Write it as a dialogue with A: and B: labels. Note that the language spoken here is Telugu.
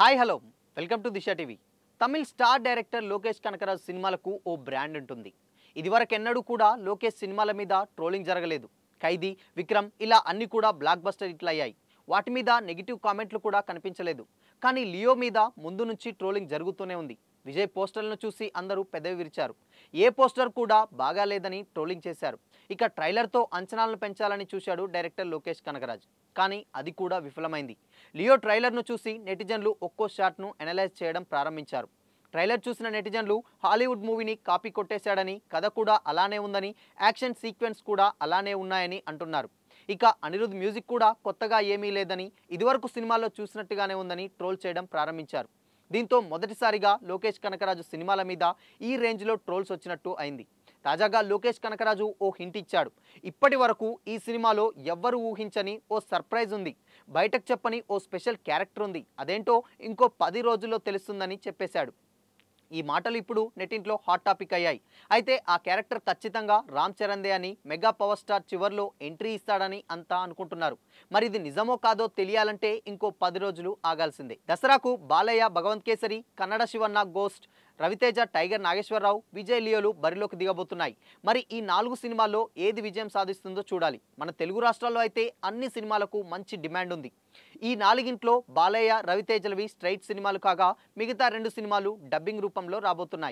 A: hi hello welcome to Disha TV Tamil star director Lokesh Kanagaraj సినిమాలకు ఓ బ్రాండ్ ఉంటుంది ఇదివరకెన్నడూ కూడా లోకేష్ సినిమాల మీద ట్రోలింగ్ జరగలేదు ఖైదీ విక్రమ్ ఇలా అన్ని కూడా బ్లాక్ బస్టర్ ఇట్లయ్యాయి అయ్యాయి వాటి మీద నెగిటివ్ కామెంట్లు కూడా కనిపించలేదు కానీ లియో మీద ముందు నుంచి ట్రోలింగ్ జరుగుతూనే ఉంది విజయ్ పోస్టర్లను చూసి అందరూ పెదవి విరిచారు ఏ పోస్టర్ కూడా బాగాలేదని ట్రోలింగ్ చేశారు ఇక ట్రైలర్తో అంచనాలను పెంచాలని చూశాడు డైరెక్టర్ లోకేష్ కనకరాజ్ కానీ అది కూడా విఫలమైంది లియో ట్రైలర్ను చూసి నెటిజన్లు ఒక్కో షాట్ను అనలైజ్ చేయడం ప్రారంభించారు ట్రైలర్ చూసిన నెటిజన్లు హాలీవుడ్ మూవీని కాపీ కొట్టేశాడని కథ కూడా అలానే ఉందని యాక్షన్ సీక్వెన్స్ కూడా అలానే ఉన్నాయని అంటున్నారు ఇక అనిరుద్ధ్ మ్యూజిక్ కూడా కొత్తగా ఏమీ లేదని ఇదివరకు సినిమాల్లో చూసినట్టుగానే ఉందని ట్రోల్ చేయడం ప్రారంభించారు దీంతో మొదటిసారిగా లోకేష్ కనకరాజు సినిమాల మీద ఈ రేంజ్లో ట్రోల్స్ వచ్చినట్టు అయింది తాజాగా లోకేష్ కనకరాజు ఓ హింట్ ఇచ్చాడు ఇప్పటి వరకు ఈ సినిమాలో ఎవ్వరు ఊహించని ఓ సర్ప్రైజ్ ఉంది బయటకు చెప్పని ఓ స్పెషల్ క్యారెక్టర్ ఉంది అదేంటో ఇంకో పది రోజుల్లో తెలుస్తుందని చెప్పేశాడు ఈ మాటలు ఇప్పుడు నెటింట్లో హాట్ టాపిక్ అయ్యాయి అయితే ఆ క్యారెక్టర్ ఖచ్చితంగా రామ్ చరణ్దే అని మెగా పవర్ స్టార్ చివర్లో ఎంట్రీ ఇస్తాడని అంతా అనుకుంటున్నారు మరి ఇది నిజమో కాదో తెలియాలంటే ఇంకో పది రోజులు ఆగాల్సిందే దసరాకు బాలయ్య భగవంత్ కేసరి కన్నడ శివన్న గోస్ట్ రవితేజ టైగర్ నాగేశ్వరరావు విజయ్ లియోలు బరిలోకి దిగబోతున్నాయి మరి ఈ నాలుగు సినిమాల్లో ఏది విజయం సాధిస్తుందో చూడాలి మన తెలుగు రాష్ట్రాల్లో అయితే అన్ని సినిమాలకు మంచి డిమాండ్ ఉంది ఈ నాలుగింట్లో బాలయ్య రవితేజలవి స్ట్రైట్ సినిమాలు కాగా మిగతా రెండు సినిమాలు డబ్బింగ్ రూపంలో రాబోతున్నాయి